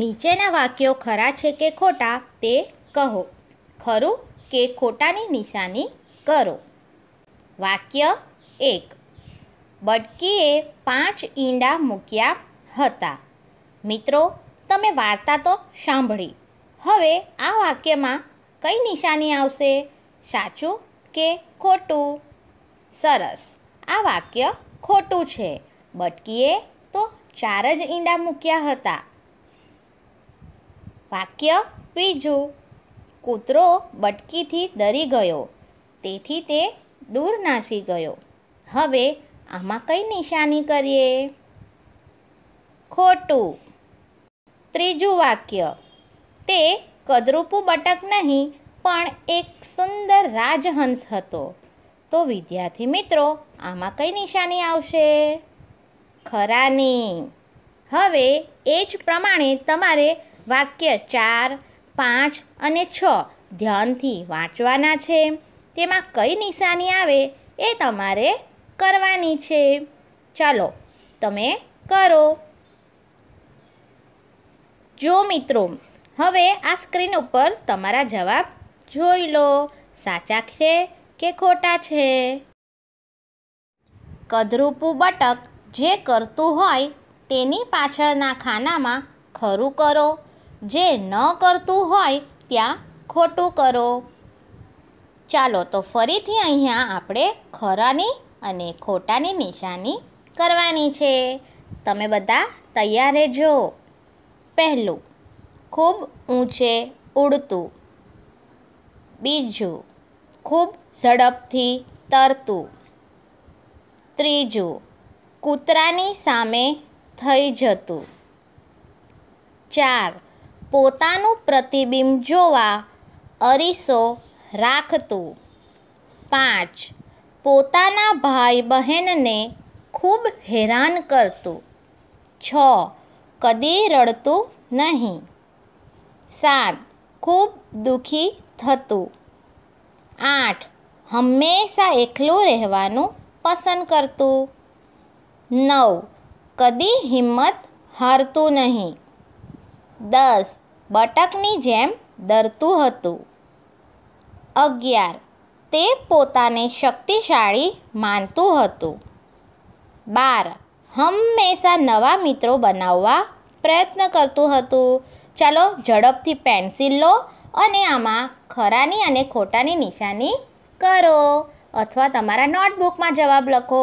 નીચેના વાક્યો ખરા છે કે ખોટા તે કહો ખરું કે ખોટાની નિશાની કરો વાક્ય એક બટકીએ પાંચ ઈંડા મૂક્યા હતા મિત્રો તમે વાર્તા તો સાંભળી હવે આ વાક્યમાં કઈ નિશાની આવશે સાચું કે ખોટું સરસ આ વાક્ય ખોટું છે બટકીએ તો ચાર જ ઈંડા મૂક્યા હતા વાક્ય બીજું કૂતરો બટકીથી ડરી ગયો તેથી તે દૂર નાસી ગયો હવે આમાં કઈ નિશાની કરીએ ખોટું ત્રીજું વાક્ય તે કદરૂપું બટક નહીં પણ એક સુંદર રાજહંસ હતો તો વિદ્યાર્થી મિત્રો આમાં કઈ નિશાની આવશે ખરાની હવે એ જ પ્રમાણે તમારે વાક્ય ચાર પાંચ અને છ ધ્યાનથી વાંચવાના છે તેમાં કઈ નિશાની આવે એ તમારે કરવાની છે ચાલો તમે કરો જો મિત્રો હવે આ સ્ક્રીન ઉપર તમારા જવાબ જોઈ લો સાચા છે કે ખોટા છે કદરૂપું બટક જે કરતું હોય તેની પાછળના ખાનામાં ખરું કરો જે ન કરતું હોય ત્યાં ખોટું કરો ચાલો તો ફરીથી અહીંયા આપણે ખરાની અને ખોટાની નિશાની કરવાની છે તમે બધા તૈયાર રહેજો પહેલું ખૂબ ઊંચે ઉડતું બીજું ખૂબ ઝડપથી તરતું ત્રીજું કૂતરાની સામે થઈ જતું ચાર પોતાનું પ્રતિબિંબ જોવા અરીસો રાખતું પાંચ પોતાના ભાઈ બહેનને ખૂબ હેરાન કરતું છ કદી રડતું નહીં સાત ખૂબ દુઃખી થતું આઠ હંમેશા એકલું રહેવાનું પસંદ કરતું નવ કદી હિંમત હારતું નહીં દસ બટકની જેમ ડરતું હતું અગિયાર તે પોતાને શક્તિશાળી માનતું હતું બાર હંમેશા નવા મિત્રો બનાવવા પ્રયત્ન કરતું હતું ચાલો ઝડપથી પેન્સિલ લો અને આમાં ખરાની અને ખોટાની નિશાની કરો અથવા તમારા નોટબુકમાં જવાબ લખો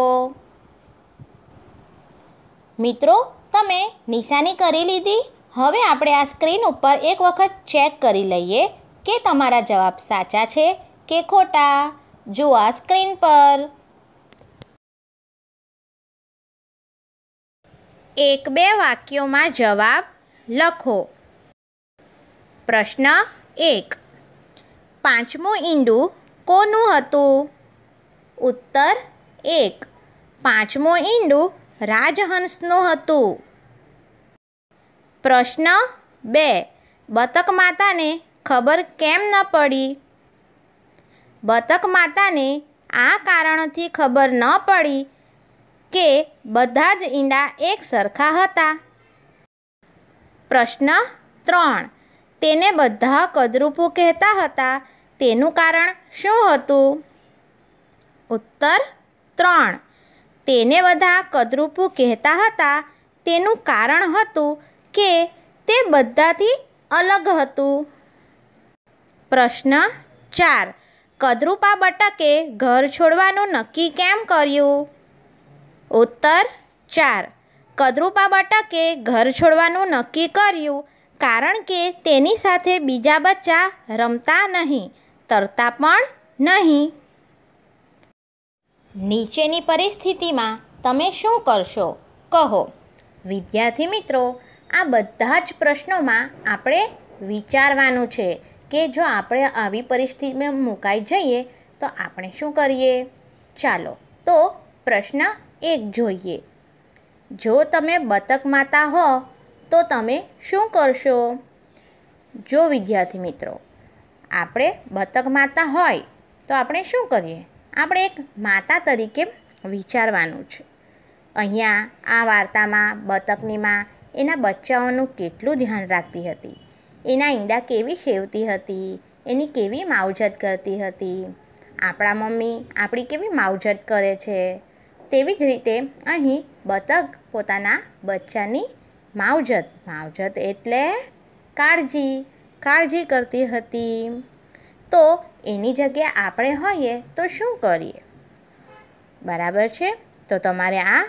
મિત્રો તમે નિશાની કરી લીધી હવે આપણે આ સ્ક્રીન ઉપર એક વખત ચેક કરી લઈએ કે તમારા જવાબ સાચા છે કે ખોટા જો આ સ્ક્રીન પર એક બે વાક્યોમાં જવાબ લખો પ્રશ્ન એક પાંચમું ઈંડું કોનું હતું ઉત્તર એક પાંચમું ઈંડું રાજહંસનું હતું પ્રશ્ન બે બતક માતાને ખબર કેમ ન પડી બતક માતાને આ કારણથી ખબર ન પડી કે બધા જ ઈંડા એક સરખા હતા પ્રશ્ન ત્રણ તેને બધા કદરૂપું કહેતા હતા તેનું કારણ શું હતું ઉત્તર ત્રણ તેને બધા કદરૂપું કહેતા હતા તેનું કારણ હતું કે તે બધાથી અલગ હતું પ્રશ્ન ચાર કદરૂપા બટકે ઘર છોડવાનું નક્કી કેમ કર્યું ઉત્તર ચાર કદરૂપા બટકે ઘર છોડવાનું નક્કી કર્યું કારણ કે તેની સાથે બીજા બચ્ચા રમતા નહીં તરતા પણ નહીં નીચેની પરિસ્થિતિમાં તમે શું કરશો કહો વિદ્યાર્થી મિત્રો આ બધા જ પ્રશ્નોમાં આપણે વિચારવાનું છે કે જો આપણે આવી પરિસ્થિતિમાં મુકાઈ જઈએ તો આપણે શું કરીએ ચાલો તો પ્રશ્ન એક જોઈએ જો તમે બતક માતા હો તો તમે શું કરશો જો વિદ્યાર્થી મિત્રો આપણે બતક માતા હોય તો આપણે શું કરીએ આપણે એક માતા તરીકે વિચારવાનું છે અહીંયા આ વાર્તામાં બતકની માં એના બચ્ચાઓનું કેટલું ધ્યાન રાખતી હતી એના ઈંડા કેવી સેવતી હતી એની કેવી માવજત કરતી હતી આપણા મમ્મી આપણી કેવી માવજત કરે છે તેવી જ રીતે અહીં બતક પોતાના બચ્ચાની માવજત માવજત એટલે કાળજી કાળજી કરતી હતી તો એની જગ્યાએ આપણે હોઈએ તો શું કરીએ બરાબર છે તો તમારે આ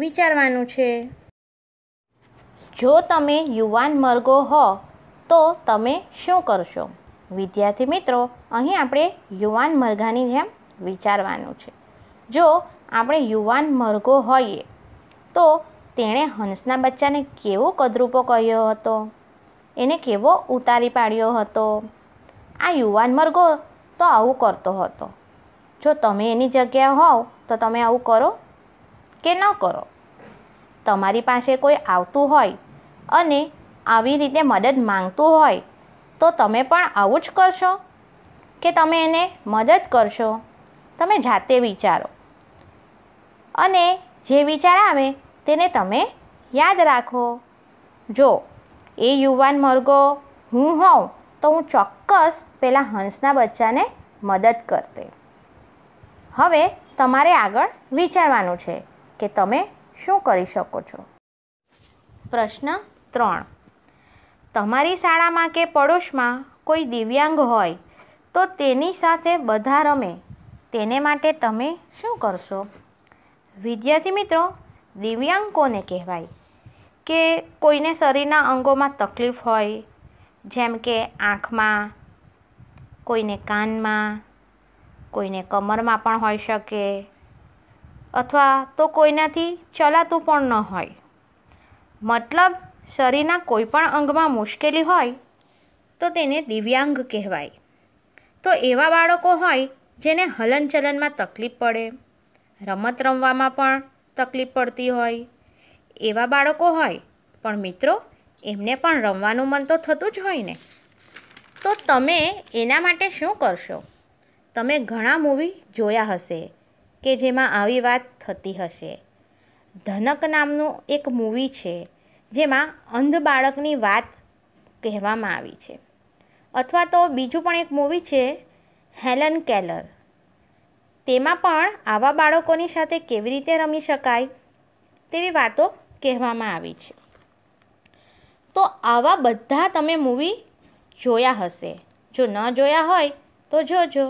વિચારવાનું છે જો તમે યુવાન મર્ગો હો તો તમે શું કરશો વિદ્યાર્થી મિત્રો અહીં આપણે યુવાન મરઘાની જેમ વિચારવાનું છે જો આપણે યુવાન મરઘો હોઈએ તો તેણે હંસના બચ્ચાને કેવો કદરૂપો કહ્યો હતો એને કેવો ઉતારી પાડ્યો હતો આ યુવાન મરઘો તો આવું કરતો હતો જો તમે એની જગ્યા હોવ તો તમે આવું કરો કે ન કરો તમારી પાસે કોઈ આવતું હોય અને આવી રીતે મદદ માંગતું હોય તો તમે પણ આવું જ કરશો કે તમે એને મદદ કરશો તમે જાતે વિચારો અને જે વિચાર આવે તેને તમે યાદ રાખો જો એ યુવાન મરઘો હું હોઉં તો હું ચોક્કસ પહેલાં હંસના બચ્ચાને મદદ કરતે હવે તમારે આગળ વિચારવાનું છે કે તમે શું કરી શકો છો પ્રશ્ન ત્રણ તમારી શાળામાં કે પડોશમાં કોઈ દિવ્યાંગ હોય તો તેની સાથે બધા રમે તેને માટે તમે શું કરશો વિદ્યાર્થી મિત્રો દિવ્યાંગ કોને કહેવાય કે કોઈને શરીરના અંગોમાં તકલીફ હોય જેમ કે આંખમાં કોઈને કાનમાં કોઈને કમરમાં પણ હોઈ શકે અથવા તો કોઈનાથી ચલાતું પણ ન હોય મતલબ શરીરના કોઈપણ અંગમાં મુશ્કેલી હોય તો તેને દિવ્યાંગ કહેવાય તો એવા બાળકો હોય જેને હલનચલનમાં તકલીફ પડે રમત રમવામાં પણ તકલીફ પડતી હોય એવા બાળકો હોય પણ મિત્રો એમને પણ રમવાનું મન તો થતું જ હોય ને તો તમે એના માટે શું કરશો તમે ઘણા મૂવી જોયા હશે કે જેમાં આવી વાત થતી હશે ધનક નામનું એક મૂવી છે જેમાં અંધ બાળકની વાત કહેવામાં આવી છે અથવા તો બીજું પણ એક મૂવી છે હેલન કેલર તેમાં પણ આવા બાળકોની સાથે કેવી રીતે રમી શકાય તેવી વાતો કહેવામાં આવી છે તો આવા બધા તમે મૂવી જોયા હશે જો ન જોયા હોય તો જોજો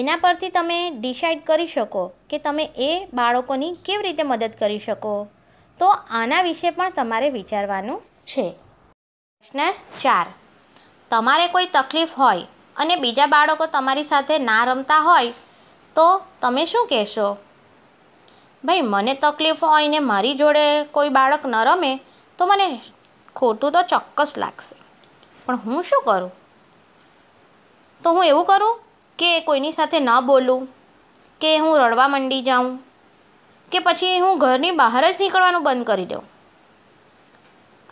એના પરથી તમે ડિસાઇડ કરી શકો કે તમે એ બાળકોની કેવી રીતે મદદ કરી શકો તો આના વિશે પણ તમારે વિચારવાનું છે પ્રશ્ન ચાર તમારે કોઈ તકલીફ હોય અને બીજા બાળકો તમારી સાથે ના રમતા હોય તો તમે શું કહેશો ભાઈ મને તકલીફ હોય ને મારી જોડે કોઈ બાળક ન રમે તો મને ખોટું તો ચોક્કસ લાગશે પણ હું શું કરું તો હું એવું કરું કે કોઈની સાથે ન બોલું કે હું રડવા મંડી જાઉં કે પછી હું ઘરની બહાર જ નીકળવાનું બંધ કરી દઉં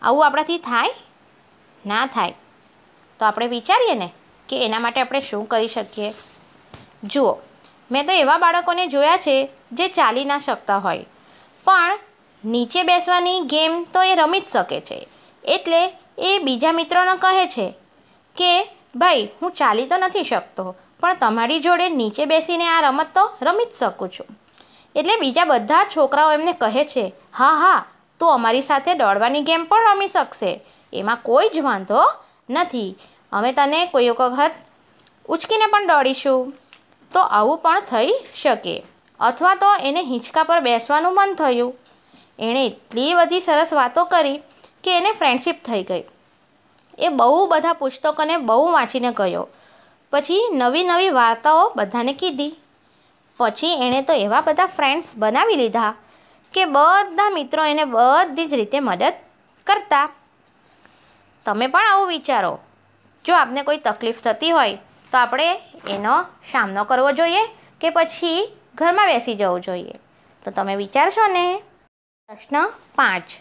આવું આપણાથી થાય ના થાય તો આપણે વિચારીએ ને કે એના માટે આપણે શું કરી શકીએ જુઓ મેં તો એવા બાળકોને જોયા છે જે ચાલી ના શકતા હોય પણ નીચે બેસવાની ગેમ તો એ રમી જ શકે છે એટલે એ બીજા મિત્રોને કહે છે કે ભાઈ હું ચાલી તો નથી શકતો પણ તમારી જોડે નીચે બેસીને આ રમત તો રમી જ શકું છું એટલે બીજા બધા છોકરાઓ એમને કહે છે હા હા તો અમારી સાથે દોડવાની ગેમ પણ રમી શકશે એમાં કોઈ જ વાંધો નથી અમે તને કોઈ વખત ઉચકીને પણ દોડીશું તો આવું પણ થઈ શકે અથવા તો એને હિંચકા પર બેસવાનું મન થયું એણે એટલી બધી સરસ વાતો કરી કે એને ફ્રેન્ડશિપ થઈ ગઈ એ બહુ બધા પુસ્તકોને બહુ વાંચીને ગયો પછી નવી નવી વાર્તાઓ બધાને કીધી પછી એણે તો એવા બધા ફ્રેન્ડ્સ બનાવી લીધા કે બધા મિત્રો એને બધી જ રીતે મદદ કરતા તમે પણ આવું વિચારો જો આપને કોઈ તકલીફ થતી હોય તો આપણે એનો સામનો કરવો જોઈએ કે પછી ઘરમાં બેસી જવું જોઈએ તો તમે વિચારશો ને પ્રશ્ન પાંચ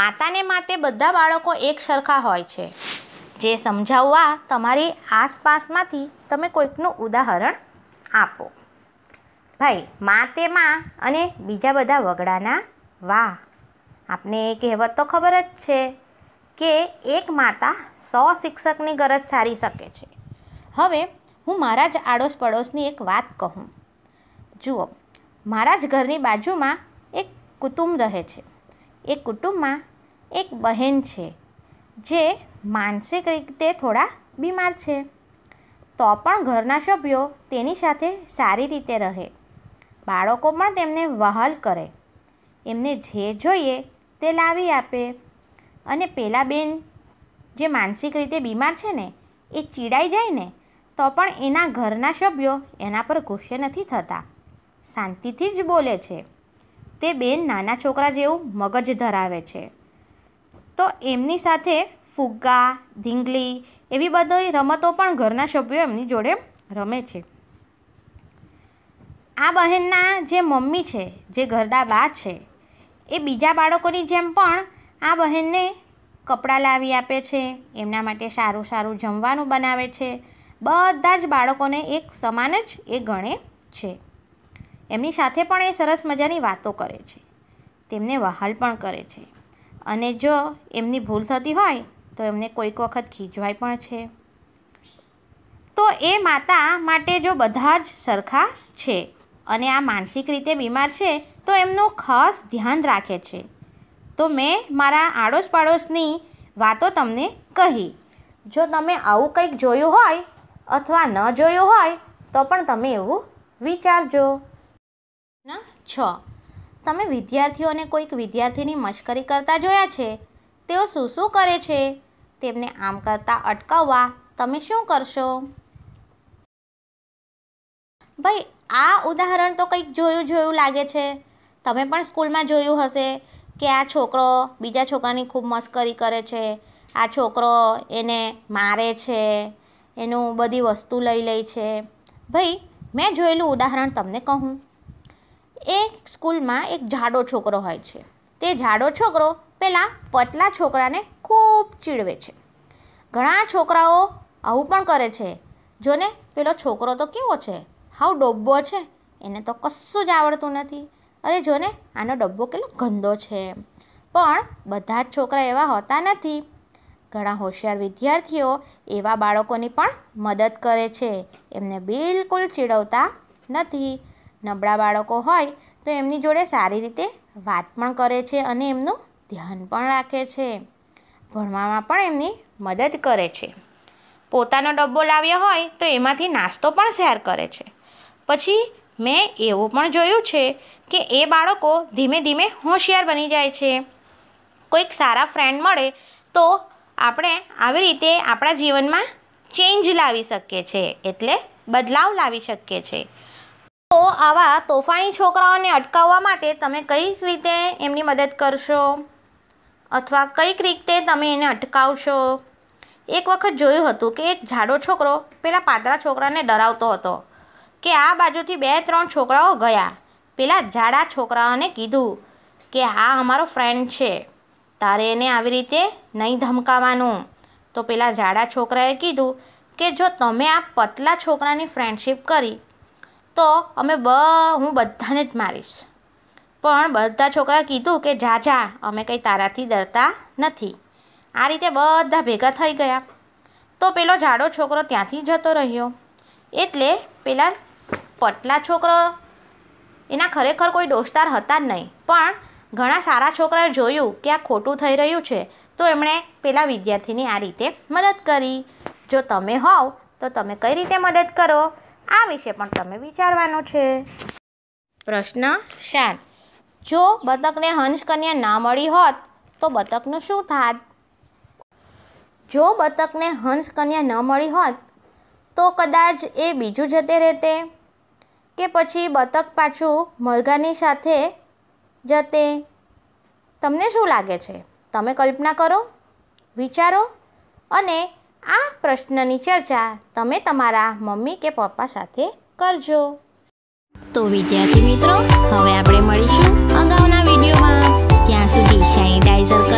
માતાને માતે બધા બાળકો એક સરખા હોય છે જે સમજાવવા તમારી આસપાસમાંથી તમે કોઈકનું ઉદાહરણ આપો ભાઈ મા તે માં અને બીજા બધા વગડાના વા આપને એ કહેવત તો ખબર જ છે કે એક માતા સો શિક્ષકની ગરજ સારી શકે છે હવે હું મારા જ આડોશ પડોશની એક વાત કહું જુઓ મારા જ ઘરની બાજુમાં એક કુટુંબ રહે છે એ કુટુંબમાં એક બહેન છે જે માનસિક રીતે થોડા બીમાર છે તો પણ ઘરના સભ્યો તેની સાથે સારી રીતે રહે બાળકો પણ તેમને વહાલ કરે એમને જે જોઈએ તે લાવી આપે અને પેલા બેન જે માનસિક રીતે બીમાર છે ને એ ચીડાઈ જાય ને તો પણ એના ઘરના સભ્યો એના પર ગુસ્સે નથી થતા શાંતિથી જ બોલે છે તે બેન નાના છોકરા જેવું મગજ ધરાવે છે તો એમની સાથે ફુગ્ગા ધીંગલી એવી બધી રમતો પણ ઘરના સભ્યો એમની જોડે રમે છે આ બહેનના જે મમ્મી છે જે ઘરડા બા છે એ બીજા બાળકોની જેમ પણ આ બહેનને કપડાં લાવી આપે છે એમના માટે સારું સારું જમવાનું બનાવે છે બધા જ બાળકોને એક સમાન જ એ ગણે છે એમની સાથે પણ એ સરસ મજાની વાતો કરે છે તેમને વહાલ પણ કરે છે અને જો એમની ભૂલ થતી હોય તો એમને કોઈક વખત ખીજવાય પણ છે તો એ માતા માટે જો બધા જ સરખા છે અને આ માનસિક રીતે બીમાર છે તો એમનું ખાસ ધ્યાન રાખે છે તો મેં મારા આડોશ પાડોશની વાતો તમને કહી જો તમે આવું કંઈક જોયું હોય અથવા ન જોયું હોય તો પણ તમે એવું વિચારજો છ તમે વિદ્યાર્થીઓને કોઈક વિદ્યાર્થીની મશ્કરી કરતા જોયા છે તેઓ શું શું કરે છે તેમને આમ કરતાં અટકાવવા તમે શું કરશો ભાઈ આ ઉદાહરણ તો કંઈક જોયું જોયું લાગે છે તમે પણ સ્કૂલમાં જોયું હશે કે આ છોકરો બીજા છોકરાની ખૂબ મસ્કરી કરે છે આ છોકરો એને મારે છે એનું બધી વસ્તુ લઈ લે છે ભાઈ મેં જોયેલું ઉદાહરણ તમને કહું એ સ્કૂલમાં એક જાડો છોકરો હોય છે તે જાડો છોકરો પહેલાં પતલા છોકરાને ખૂબ ચીડવે છે ઘણા છોકરાઓ આવું પણ કરે છે જોને પેલો છોકરો તો કેવો છે હાવ ડબ્બો છે એને તો કશું જ આવડતું નથી અરે જોને આનો ડબ્બો કેટલો ગંદો છે પણ બધા જ છોકરા એવા હોતા નથી ઘણા હોશિયાર વિદ્યાર્થીઓ એવા બાળકોની પણ મદદ કરે છે એમને બિલકુલ ચીડવતા નથી નબળા બાળકો હોય તો એમની જોડે સારી રીતે વાત પણ કરે છે અને એમનું ધ્યાન પણ રાખે છે ભણવામાં પણ એમની મદદ કરે છે પોતાનો ડબ્બો લાવ્યો હોય તો એમાંથી નાસ્તો પણ શેર કરે છે પછી મેં એવું પણ જોયું છે કે એ બાળકો ધીમે ધીમે હોશિયાર બની જાય છે કોઈક સારા ફ્રેન્ડ મળે તો આપણે આવી રીતે આપણા જીવનમાં ચેન્જ લાવી શકીએ છીએ એટલે બદલાવ લાવી શકીએ છીએ તો આવા તોફાની છોકરાઓને અટકાવવા માટે તમે કઈ રીતે એમની મદદ કરશો અથવા કઈક રીતે તમે એને અટકાવશો એક વખત જોયું હતું કે એક જાડો છોકરો પેલા પાતળા છોકરાને ડરાવતો હતો કે આ બાજુથી બે ત્રણ છોકરાઓ ગયા પેલા જાડા છોકરાઓને કીધું કે આ અમારો ફ્રેન્ડ છે તારે એને આવી રીતે નહીં ધમકાવાનું તો પેલા જાડા છોકરાએ કીધું કે જો તમે આ પતલા છોકરાની ફ્રેન્ડશીપ કરી તો અમે બ હું બધાને જ મારીશ પણ બધા છોકરા કીધું કે જા જા અમે કંઈ તારાથી ડરતા નથી આ રીતે બધા ભેગા થઈ ગયા તો પેલો જાડો છોકરો ત્યાંથી જતો રહ્યો એટલે પેલા પટલા છોકરો એના ખરેખર કોઈ દોસ્તાર હતા જ નહીં પણ ઘણા સારા છોકરાએ જોયું કે આ ખોટું થઈ રહ્યું છે તો એમણે પેલા વિદ્યાર્થીની આ રીતે મદદ કરી જો તમે હોવ તો તમે કઈ રીતે મદદ કરો આ વિશે પણ તમે વિચારવાનું છે પ્રશ્ન સાત જો બતકને હંસકન્યા ના મળી હોત તો બતકનું શું થાત જો બતકને હંસકન્યા ન મળી હોત તો કદાચ એ બીજું જતે રહેતે કે પછી બતક પાછું મરઘાની સાથે જતે તમને શું લાગે છે તમે કલ્પના કરો વિચારો અને આ પ્રશ્નની ચર્ચા તમે તમારા મમ્મી કે પપ્પા સાથે કરજો તો વિદ્યાર્થી મિત્રો હવે આપણે મળીશું અગાઉના વિડીયોમાં ત્યાં સુધી સેનિટાઈઝર